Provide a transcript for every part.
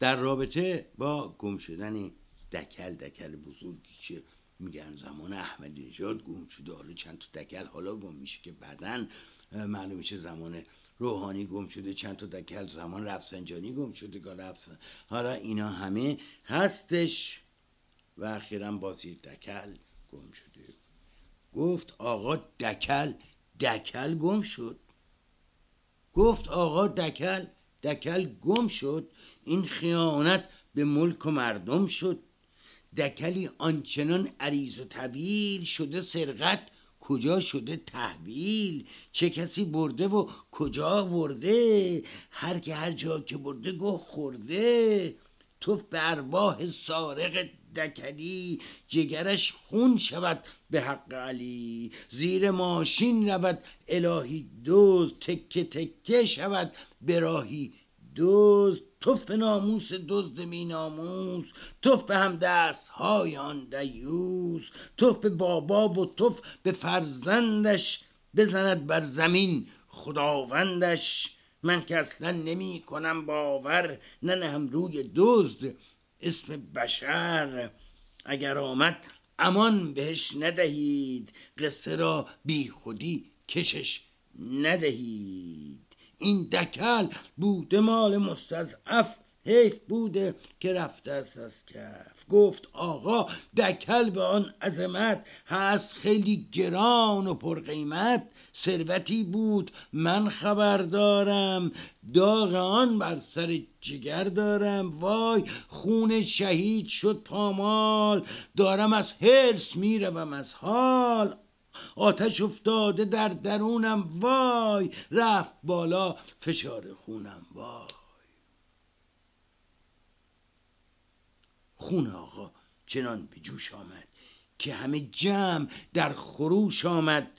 در رابطه با گم شدن دکل دکل بزرگی که میگن زمان احمدی نژاد گم شده حالا چند تا دکل حالا گم میشه که بعدا معلوم میشه زمان روحانی گم شده چند تا دکل زمان رفسنجانی گم شده رفسن... حالا اینا همه هستش و اخیرا بازی دکل گم شده گفت آقا دکل دکل گم شد گفت آقا دکل دکل گم شد این خیانت به ملک و مردم شد دکلی آنچنان عریض و طویل شده سرقت کجا شده تحویل چه کسی برده و کجا برده هر که هر جا که برده گه خورده توف به ارواح سارق دکلی جگرش خون شود به حق علی زیر ماشین رود الهی دوز تکه تکه شود به راهی دوز توف به ناموس دزد می ناموس توف به هم دست های آن دیوز توف به بابا و توف به فرزندش بزند بر زمین خداوندش من که اصلا نمی کنم باور هم روی دزد اسم بشر اگر آمد امان بهش ندهید قصه را بی خودی کشش ندهید این دکل بوده مال مستضعف حیف بوده که رفته است از کف گفت آقا دکل به آن عظمت هست خیلی گران و پرقیمت ثروتی بود من خبر دارم داغ آن بر سر جگر دارم وای خون شهید شد پامال دارم از هرس میروم از حال آتش افتاده در درونم وای رفت بالا فشار خونم وای خون آقا چنان به جوش آمد که همه جمع در خروش آمد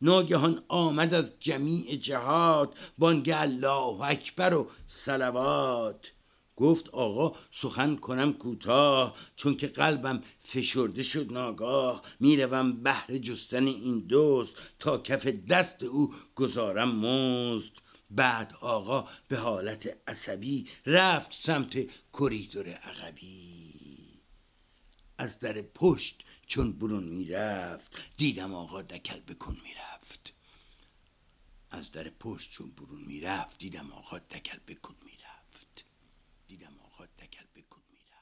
ناگهان آمد از جمیع جهات بانگ الله اکبر و سلوات گفت آقا سخن کنم کوتاه چون که قلبم فشرده شد ناگاه میروم بهر جستن این دوست تا کف دست او گذارم مزد بعد آقا به حالت عصبی رفت سمت کریدور عقبی از در پشت چون برون میرفت دیدم آقا دکل بکن میرفت از در پشت چون برون میرفت دیدم آقا دکل بکن